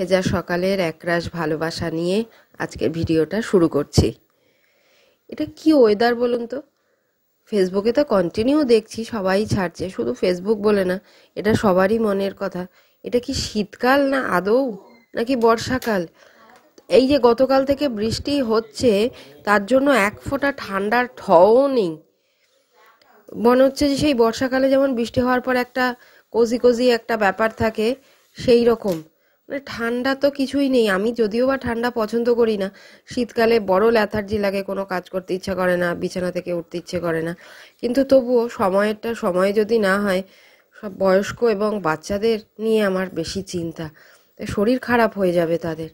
ভেজা সকালের একরাশ ভালোবাসা নিয়ে আজকের ভিডিওটা শুরু করছি এটা কি ওয়েদার বলুন তো ফেসবুকে তো কন্টিনিউ দেখছি সবাই ছাড়ছে শুধু ফেসবুক বলে না এটা সবারই মনের কথা এটা কি শীতকাল না আদৌ নাকি বর্ষাকাল এই যে গতকাল থেকে বৃষ্টি হচ্ছে তার জন্য এক ফোঁটা ঠান্ডার ঠও নেই মনে হচ্ছে যে সেই বর্ষাকালে যেমন বৃষ্টি হওয়ার পর একটা কোজি কোজি একটা ব্যাপার থাকে সেই রকম মানে ঠান্ডা তো কিছুই নেই আমি যদিও বা ঠান্ডা পছন্দ করি না শীতকালে বড় ল্যাথার্জি লাগে কোনো কাজ করতে ইচ্ছা করে না বিছানা থেকে উঠতে ইচ্ছে করে না কিন্তু তবুও সময়েরটা সময় যদি না হয় সব বয়স্ক এবং বাচ্চাদের নিয়ে আমার বেশি চিন্তা শরীর খারাপ হয়ে যাবে তাদের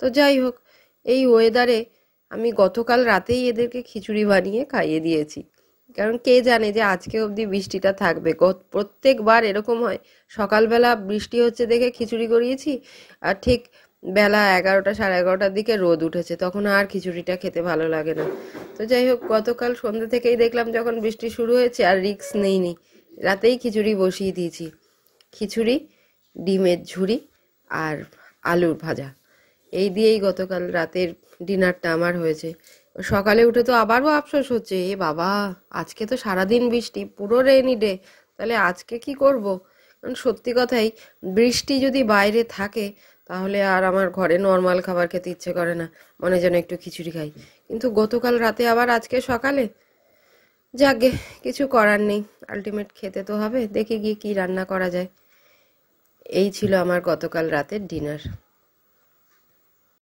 তো যাই হোক এই ওয়েদারে আমি গতকাল রাতেই এদেরকে খিচুড়ি বানিয়ে খাইয়ে দিয়েছি কারণ কে জানে যে আজকে অবধি বৃষ্টিটা থাকবে প্রত্যেকবার এরকম হয় সকালবেলা বৃষ্টি হচ্ছে দেখে খিচুড়ি করিয়েছি আর ঠিক বেলা এগারোটা সাড়ে এগারোটার দিকে রোদ উঠেছে তখন আর খিচুড়িটা খেতে ভালো লাগে না তো যাই হোক গতকাল সন্ধ্যে থেকেই দেখলাম যখন বৃষ্টি শুরু হয়েছে আর রিক্স নেইনি রাতেই খিচুড়ি বসিয়ে দিয়েছি খিচুড়ি ডিমের ঝুড়ি আর আলুর ভাজা এই দিয়েই গতকাল রাতের ডিনারটা আমার হয়েছে সকালে উঠে তো আবারও আফসোস হচ্ছে এ বাবা আজকে তো সারাদিন বৃষ্টি পুরো রেনি ডে তাহলে আজকে কি করব কারণ সত্যি কথাই বৃষ্টি যদি বাইরে থাকে তাহলে আর আমার ঘরে নর্মাল খাবার খেতে ইচ্ছে করে না মনে যেন একটু খিচুড়ি খাই কিন্তু গতকাল রাতে আবার আজকে সকালে যাকে কিছু করার নেই আলটিমেট খেতে তো হবে দেখে গিয়ে কি রান্না করা যায় এই ছিল আমার গতকাল রাতের ডিনার